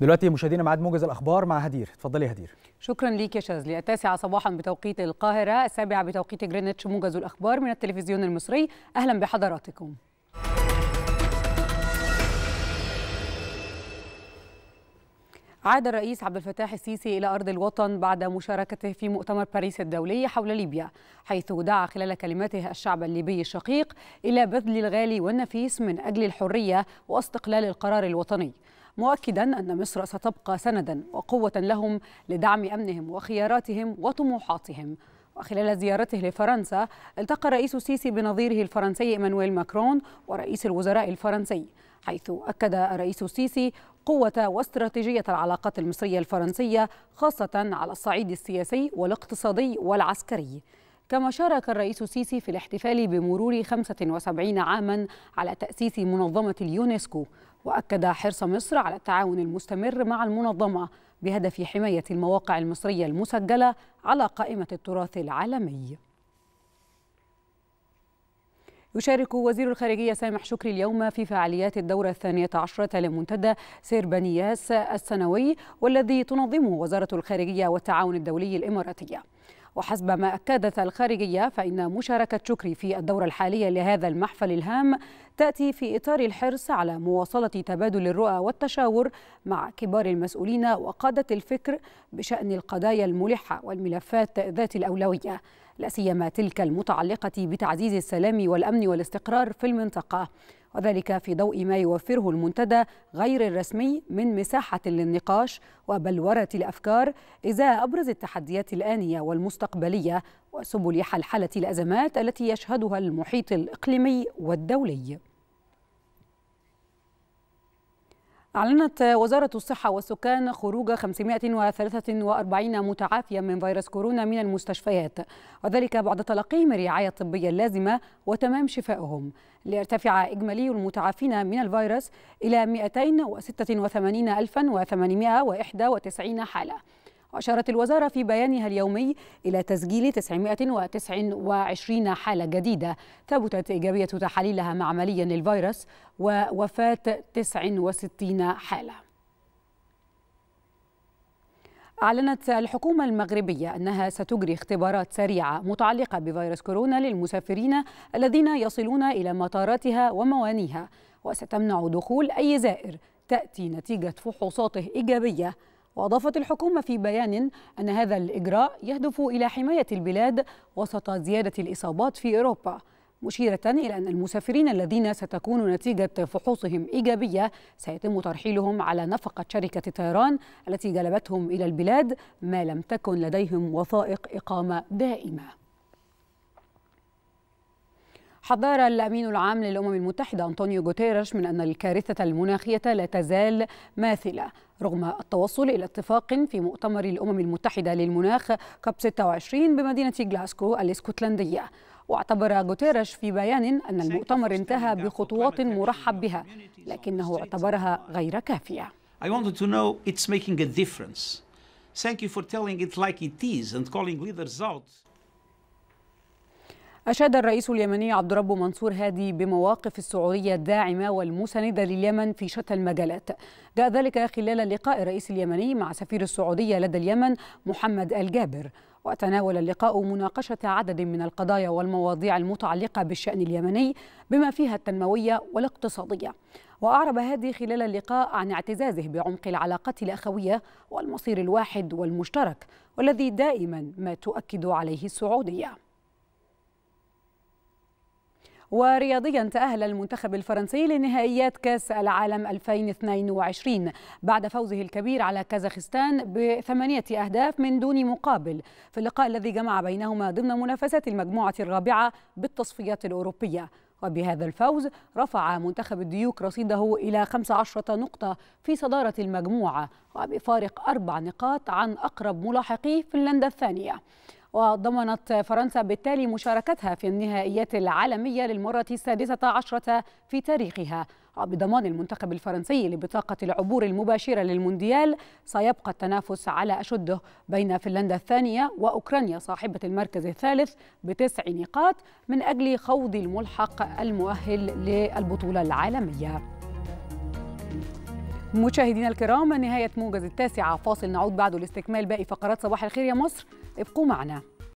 دلوقتي مشاهدينا معاد موجز الاخبار مع هدير اتفضلي يا هدير شكرا ليك يا شاذلي التاسعة صباحا بتوقيت القاهرة السابعة بتوقيت جرينتش موجز الاخبار من التلفزيون المصري اهلا بحضراتكم عاد الرئيس عبد الفتاح السيسي إلى أرض الوطن بعد مشاركته في مؤتمر باريس الدولي حول ليبيا حيث دعا خلال كلمته الشعب الليبي الشقيق إلى بذل الغالي والنفيس من أجل الحرية واستقلال القرار الوطني مؤكدا أن مصر ستبقى سندا وقوة لهم لدعم أمنهم وخياراتهم وطموحاتهم وخلال زيارته لفرنسا التقى الرئيس السيسي بنظيره الفرنسي إيمانويل ماكرون ورئيس الوزراء الفرنسي حيث أكد الرئيس السيسي قوة واستراتيجية العلاقات المصرية الفرنسية خاصة على الصعيد السياسي والاقتصادي والعسكري كما شارك الرئيس السيسي في الاحتفال بمرور 75 عاما على تأسيس منظمة اليونسكو وأكد حرص مصر على التعاون المستمر مع المنظمة بهدف حماية المواقع المصرية المسجلة على قائمة التراث العالمي يشارك وزير الخارجية سامح شكري اليوم في فعاليات الدورة الثانية عشرة لمنتدى سيربانياس السنوي والذي تنظمه وزارة الخارجية والتعاون الدولي الإماراتية وحسب ما أكدت الخارجية فإن مشاركة شكري في الدورة الحالية لهذا المحفل الهام تأتي في إطار الحرص على مواصلة تبادل الرؤى والتشاور مع كبار المسؤولين وقادة الفكر بشأن القضايا الملحة والملفات ذات الأولوية لا سيما تلك المتعلقة بتعزيز السلام والأمن والاستقرار في المنطقة وذلك في ضوء ما يوفره المنتدى غير الرسمي من مساحة للنقاش وبلورة الأفكار إزاء أبرز التحديات الآنية والمستقبلية وسبل حلحلة الأزمات التي يشهدها المحيط الإقليمي والدولي أعلنت وزارة الصحة والسكان خروج 543 متعافيا من فيروس كورونا من المستشفيات وذلك بعد تلقيهم الرعاية الطبية اللازمة وتمام شفائهم ليرتفع إجمالي المتعافين من الفيروس إلى 286891 حالة وأشارت الوزارة في بيانها اليومي إلى تسجيل 929 حالة جديدة ثبتت إيجابية تحاليلها معمليا للفيروس ووفاة 69 حالة أعلنت الحكومة المغربية أنها ستجري اختبارات سريعة متعلقة بفيروس كورونا للمسافرين الذين يصلون إلى مطاراتها وموانيها وستمنع دخول أي زائر تأتي نتيجة فحوصاته إيجابية وأضافت الحكومة في بيان أن هذا الإجراء يهدف إلى حماية البلاد وسط زيادة الإصابات في أوروبا مشيرة إلى أن المسافرين الذين ستكون نتيجة فحوصهم إيجابية سيتم ترحيلهم على نفقة شركة طيران التي جلبتهم إلى البلاد ما لم تكن لديهم وثائق إقامة دائمة حذر الأمين العام للأمم المتحدة أنطونيو غوتيريش من أن الكارثة المناخية لا تزال ماثلة رغم التوصل إلى اتفاق في مؤتمر الأمم المتحدة للمناخ كاب 26 بمدينة غلاسكو الاسكتلندية واعتبر غوتيريش في بيان أن المؤتمر انتهى بخطوات مرحب بها لكنه اعتبرها غير كافية I wanted to know it's making a difference. Thank you for telling it like it is and calling leaders out. أشاد الرئيس اليمني عبد رب منصور هادي بمواقف السعودية الداعمة والمساندة لليمن في شتى المجالات جاء ذلك خلال لقاء الرئيس اليمني مع سفير السعودية لدى اليمن محمد الجابر وتناول اللقاء مناقشة عدد من القضايا والمواضيع المتعلقة بالشأن اليمني بما فيها التنموية والاقتصادية وأعرب هادي خلال اللقاء عن اعتزازه بعمق العلاقات الأخوية والمصير الواحد والمشترك والذي دائما ما تؤكد عليه السعودية ورياضيا تأهل المنتخب الفرنسي لنهائيات كأس العالم 2022 بعد فوزه الكبير على كازاخستان بثمانية أهداف من دون مقابل في اللقاء الذي جمع بينهما ضمن منافسات المجموعة الرابعة بالتصفيات الأوروبية وبهذا الفوز رفع منتخب الديوك رصيده إلى 15 نقطة في صدارة المجموعة وبفارق أربع نقاط عن أقرب ملاحقيه فنلندا الثانية وضمنت فرنسا بالتالي مشاركتها في النهائيات العالمية للمرة السادسة عشرة في تاريخها وبضمان المنتخب الفرنسي لبطاقة العبور المباشرة للمونديال سيبقى التنافس على أشده بين فنلندا الثانية وأوكرانيا صاحبة المركز الثالث بتسع نقاط من أجل خوض الملحق المؤهل للبطولة العالمية مشاهدينا الكرام نهاية موجز التاسعة فاصل نعود بعده لاستكمال باقي فقرات صباح الخير يا مصر ابقوا معنا